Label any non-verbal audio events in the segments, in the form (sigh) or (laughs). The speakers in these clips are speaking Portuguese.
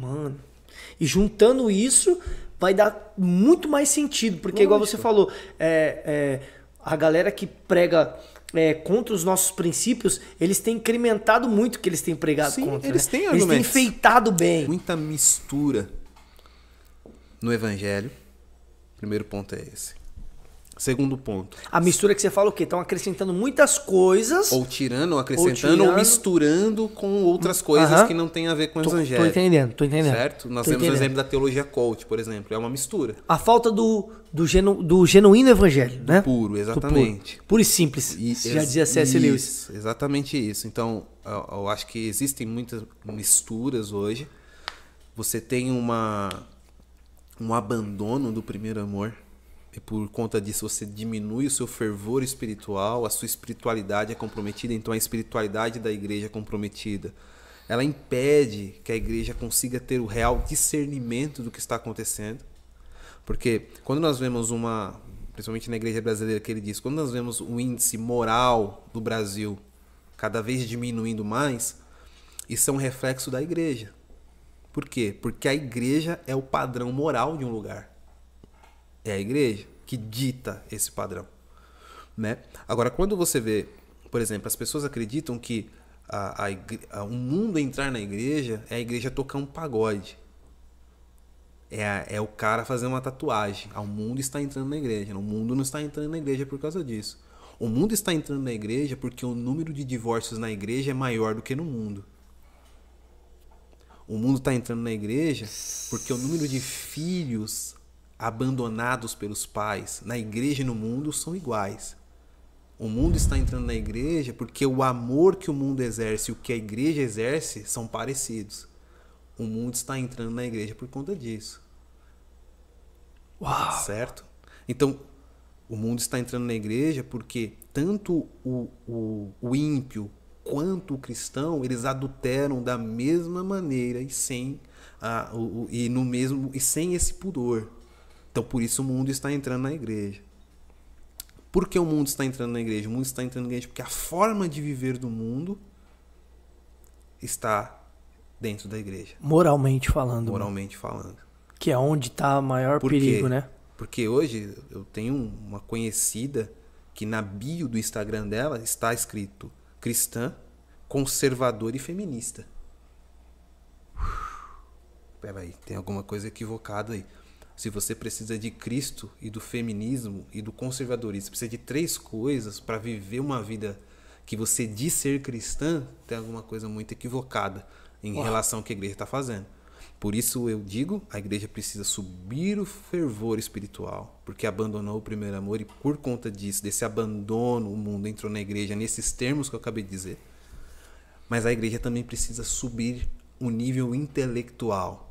Mano. E juntando isso, vai dar muito mais sentido. Porque, Lógico. igual você falou, é, é, a galera que prega é, contra os nossos princípios, eles têm incrementado muito o que eles têm pregado Sim, contra. Eles né? têm argumentos. Eles têm enfeitado bem. Muita mistura no evangelho. O primeiro ponto é esse. Segundo ponto. A mistura que você fala o quê? Estão acrescentando muitas coisas. Ou tirando, ou acrescentando, ou, tirando, ou misturando com outras coisas uh -huh. que não tem a ver com o evangelho. Tô entendendo, tô entendendo. Certo? Nós tô temos o exemplo da teologia coach, por exemplo. É uma mistura. A falta do, do, genu, do genuíno evangelho, do né? Puro, exatamente. Puro. puro. e simples. E, já dizia C.S. Lewis. Exatamente isso. Então, eu, eu acho que existem muitas misturas hoje. Você tem uma um abandono do primeiro amor e por conta disso você diminui o seu fervor espiritual, a sua espiritualidade é comprometida, então a espiritualidade da igreja é comprometida. Ela impede que a igreja consiga ter o real discernimento do que está acontecendo. Porque quando nós vemos uma, principalmente na igreja brasileira que ele diz, quando nós vemos o índice moral do Brasil cada vez diminuindo mais, isso é um reflexo da igreja. Por quê? Porque a igreja é o padrão moral de um lugar. É a igreja que dita esse padrão. Né? Agora, quando você vê, por exemplo, as pessoas acreditam que a, a, a, o mundo entrar na igreja é a igreja tocar um pagode. É, a, é o cara fazer uma tatuagem. Ah, o mundo está entrando na igreja. O mundo não está entrando na igreja por causa disso. O mundo está entrando na igreja porque o número de divórcios na igreja é maior do que no mundo. O mundo está entrando na igreja porque o número de filhos abandonados pelos pais na igreja e no mundo são iguais. O mundo está entrando na igreja porque o amor que o mundo exerce e o que a igreja exerce são parecidos. O mundo está entrando na igreja por conta disso. Uau! Certo? Então, o mundo está entrando na igreja porque tanto o, o, o ímpio quanto o cristão, eles adulteram da mesma maneira e sem a, o, e no mesmo e sem esse pudor. Então por isso o mundo está entrando na igreja. Por que o mundo está entrando na igreja? O mundo está entrando na igreja porque a forma de viver do mundo está dentro da igreja. Moralmente falando. Né? Moralmente falando. Que é onde está o maior Por perigo, quê? né? Porque hoje eu tenho uma conhecida que na bio do Instagram dela está escrito cristã, conservadora e feminista. Peraí, tem alguma coisa equivocada aí. Se você precisa de Cristo e do feminismo e do conservadorismo, precisa de três coisas para viver uma vida que você diz ser cristã, tem alguma coisa muito equivocada em Uau. relação ao que a igreja está fazendo. Por isso eu digo, a igreja precisa subir o fervor espiritual, porque abandonou o primeiro amor e por conta disso, desse abandono, o mundo entrou na igreja nesses termos que eu acabei de dizer. Mas a igreja também precisa subir o nível intelectual,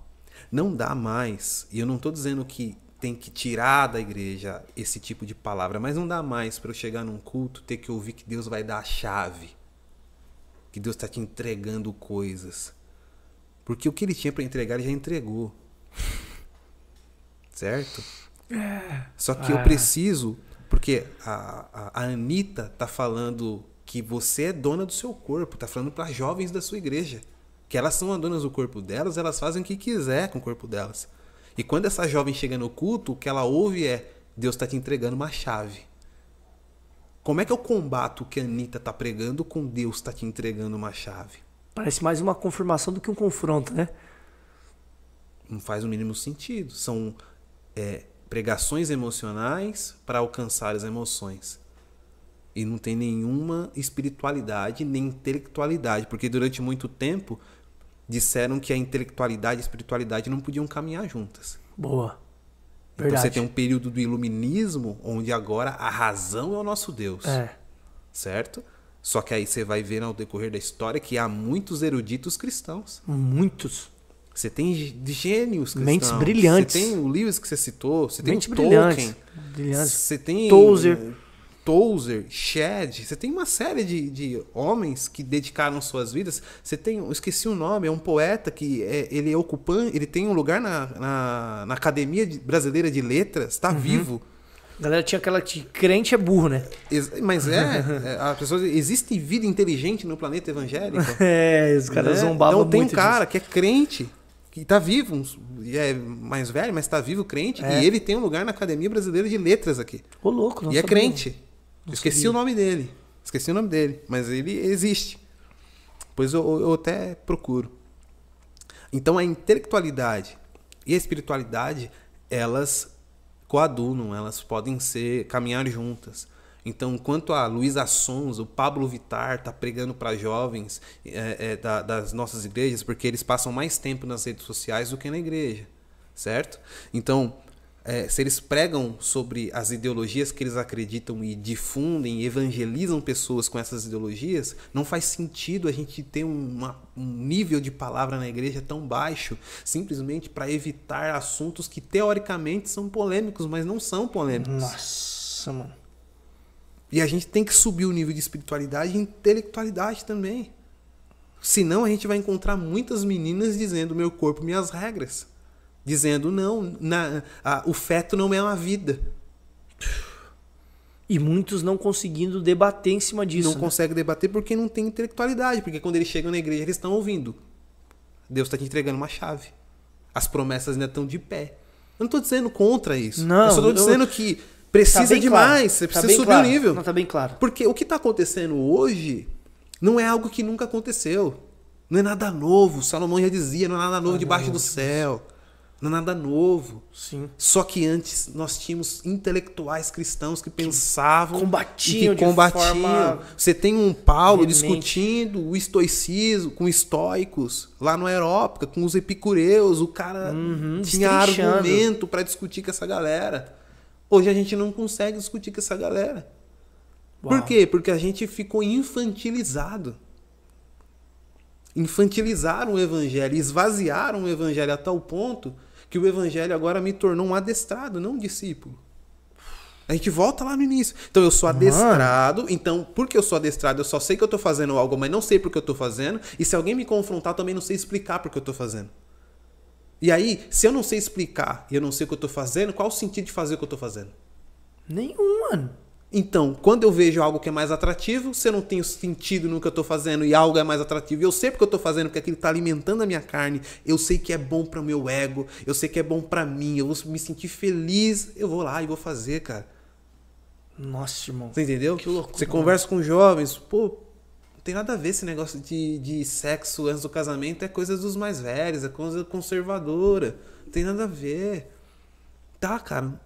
não dá mais, e eu não estou dizendo que tem que tirar da igreja esse tipo de palavra, mas não dá mais para eu chegar num culto ter que ouvir que Deus vai dar a chave, que Deus está te entregando coisas, porque o que ele tinha para entregar ele já entregou, certo? É. Só que eu é. preciso, porque a, a, a Anitta está falando que você é dona do seu corpo, está falando para jovens da sua igreja que elas são as donas do corpo delas, elas fazem o que quiser com o corpo delas. E quando essa jovem chega no culto, o que ela ouve é: Deus está te entregando uma chave. Como é que eu combato o que a Anitta está pregando com Deus está te entregando uma chave? Parece mais uma confirmação do que um confronto, né? Não faz o mínimo sentido. São é, pregações emocionais para alcançar as emoções e não tem nenhuma espiritualidade nem intelectualidade, porque durante muito tempo disseram que a intelectualidade e a espiritualidade não podiam caminhar juntas. Boa. Verdade. Então você tem um período do iluminismo onde agora a razão é o nosso Deus. É. Certo? Só que aí você vai ver ao decorrer da história que há muitos eruditos cristãos. Muitos. Você tem gênios cristãos. Mentes brilhantes. Você tem o Lewis que você citou. Você tem Mentes Tolkien. Brilhantes. Você tem Tozer. Tozer, Shed, você tem uma série de, de homens que dedicaram suas vidas. Você tem, esqueci o nome, é um poeta que é, ele é ocupante, ele tem um lugar na, na, na Academia Brasileira de Letras, está uhum. vivo. A galera tinha aquela de crente é burro, né? Mas é, (laughs) é pessoa, existe vida inteligente no planeta evangélico? (laughs) é, os caras né? zombavam então, tem um cara disso. que é crente, que tá vivo, é mais velho, mas tá vivo crente, é. e ele tem um lugar na Academia Brasileira de Letras aqui. Ô louco, não E é crente. Esqueci sabia. o nome dele. Esqueci o nome dele, mas ele existe. Pois eu, eu até procuro. Então a intelectualidade e a espiritualidade, elas coadunam, elas podem ser caminhar juntas. Então, enquanto a Luísa Sons, o Pablo Vitar está pregando para jovens é, é, da, das nossas igrejas, porque eles passam mais tempo nas redes sociais do que na igreja, certo? Então, é, se eles pregam sobre as ideologias que eles acreditam e difundem, evangelizam pessoas com essas ideologias, não faz sentido a gente ter uma, um nível de palavra na igreja tão baixo, simplesmente para evitar assuntos que teoricamente são polêmicos, mas não são polêmicos. Nossa, mano. E a gente tem que subir o nível de espiritualidade e intelectualidade também. Senão a gente vai encontrar muitas meninas dizendo: meu corpo, minhas regras dizendo: não, na, a, o feto não é uma vida. E muitos não conseguindo debater em cima disso. Não né? consegue debater porque não tem intelectualidade, porque quando eles chegam na igreja eles estão ouvindo. Deus está te entregando uma chave. As promessas ainda estão de pé. Eu não estou dizendo contra isso. Não, eu só estou dizendo eu... que precisa tá demais, claro. você precisa tá subir claro. o nível. Não, tá bem claro. Porque o que está acontecendo hoje não é algo que nunca aconteceu. Não é nada novo. Salomão já dizia, não é nada novo ah, debaixo do céu. Não é nada novo. Sim. Só que antes nós tínhamos intelectuais cristãos que pensavam. Combatiam, e que combatiam. Você tem um Paulo discutindo o estoicismo com estoicos lá na Europa, com os epicureus. O cara uhum, tinha argumento para discutir com essa galera. Hoje a gente não consegue discutir com essa galera. Uau. Por quê? Porque a gente ficou infantilizado infantilizaram o evangelho, esvaziaram o evangelho a tal ponto que o evangelho agora me tornou um adestrado, não um discípulo. A gente volta lá no início. Então eu sou adestrado, Mano. então porque eu sou adestrado, eu só sei que eu estou fazendo algo, mas não sei porque eu estou fazendo, e se alguém me confrontar, eu também não sei explicar porque eu estou fazendo. E aí, se eu não sei explicar e eu não sei o que eu estou fazendo, qual o sentido de fazer o que eu estou fazendo? Nenhum, mano. Então, quando eu vejo algo que é mais atrativo, se eu não tenho sentido no que eu estou fazendo e algo é mais atrativo, eu sei porque eu estou fazendo, porque aquilo está alimentando a minha carne, eu sei que é bom para o meu ego, eu sei que é bom para mim, eu vou me sentir feliz, eu vou lá e vou fazer, cara. Nossa, irmão. Você entendeu? Que Você né? conversa com jovens, pô, não tem nada a ver esse negócio de, de sexo antes do casamento, é coisa dos mais velhos, é coisa conservadora, não tem nada a ver. Tá, cara.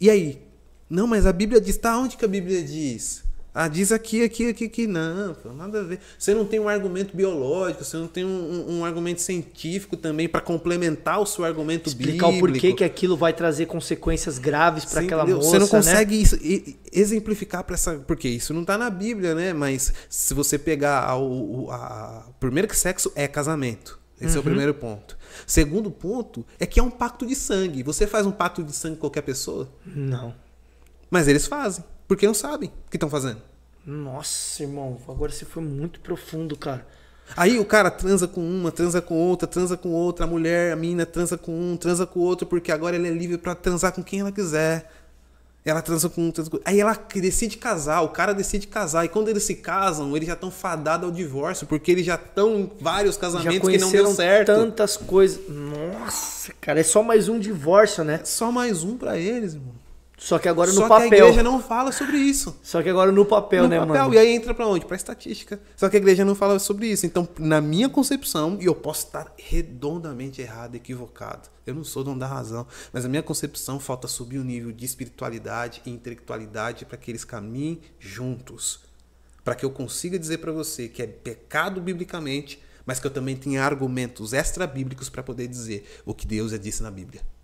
E aí, não, mas a Bíblia diz, tá onde que a Bíblia diz? Ah, diz aqui, aqui, aqui, que não, nada a ver. Você não tem um argumento biológico, você não tem um, um argumento científico também para complementar o seu argumento Explicar bíblico. Explicar o porquê que aquilo vai trazer consequências graves para aquela moça, Você não né? consegue né? isso, exemplificar para essa... Porque isso não está na Bíblia, né? Mas se você pegar... o a, primeiro que sexo é casamento. Esse uhum. é o uhum. primeiro ponto. Segundo ponto é que é um pacto de sangue. Você faz um pacto de sangue com qualquer pessoa? Não. Mas eles fazem, porque não sabem o que estão fazendo. Nossa, irmão, agora você foi muito profundo, cara. Aí o cara transa com uma, transa com outra, transa com outra, a mulher, a mina transa com um, transa com outro, porque agora ela é livre para transar com quem ela quiser. Ela transa com um, transa com... Aí ela decide casar, o cara decide casar. E quando eles se casam, eles já estão fadados ao divórcio, porque eles já estão em vários casamentos que não deu certo. tantas coisas. Nossa, cara, é só mais um divórcio, né? É só mais um para eles, irmão. Só que agora Só no papel. Só que a igreja não fala sobre isso. Só que agora no papel, no né, papel. mano? E aí entra para onde? Para estatística. Só que a igreja não fala sobre isso. Então, na minha concepção, e eu posso estar redondamente errado, equivocado. Eu não sou dono da razão, mas a minha concepção falta subir o um nível de espiritualidade e intelectualidade para que eles caminhem juntos. Para que eu consiga dizer para você que é pecado biblicamente, mas que eu também tenha argumentos extra bíblicos para poder dizer o que Deus já disse na Bíblia.